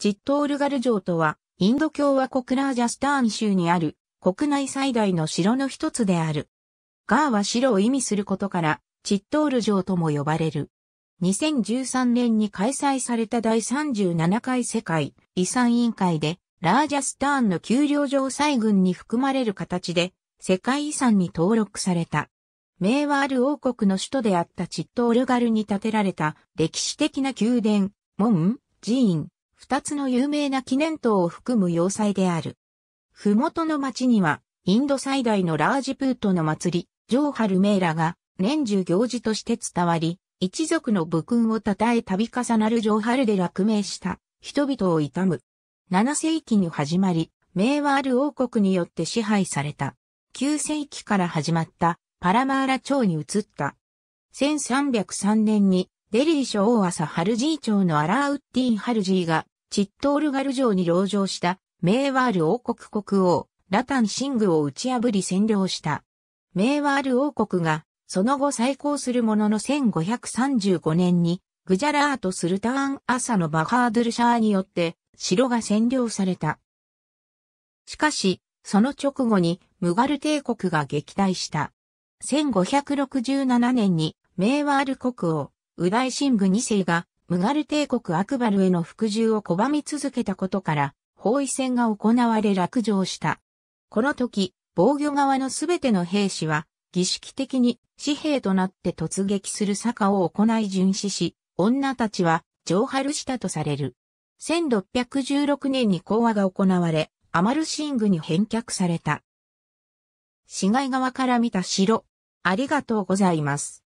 チットールガル城とは、インド共和国ラージャスターン州にある、国内最大の城の一つである。ガーは城を意味することから、チットール城とも呼ばれる。2013年に開催された第37回世界遺産委員会で、ラージャスターンの丘陵城西群に含まれる形で、世界遺産に登録された。名はある王国の首都であったチットールガルに建てられた歴史的な宮殿、門、寺院、二つの有名な記念塔を含む要塞である。ふもとの町には、インド最大のラージプートの祭り、ジョーハルメーラが年中行事として伝わり、一族の武勲を称え度重なるジョーハルで落命した人々を悼む。七世紀に始まり、メーワール王国によって支配された。九世紀から始まったパラマーラ朝に移った。1303年にデリー諸王朝ハルジー朝のアラーウッディン・ハルジーがチットールガル城に籠城したメーワール王国国王、ラタン・シングを打ち破り占領した。メーワール王国が、その後再興するものの1535年に、グジャラート・スルターン・アサのバハードルシャーによって、城が占領された。しかし、その直後に、ムガル帝国が撃退した。1567年に、メーワール国王、ウダイシング2世が、ムガル帝国アクバルへの服従を拒み続けたことから、包囲戦が行われ落城した。この時、防御側のすべての兵士は、儀式的に紙幣となって突撃する坂を行い巡視し、女たちは上春したとされる。1616年に講和が行われ、アマルシングに返却された。市街側から見た城。ありがとうございます。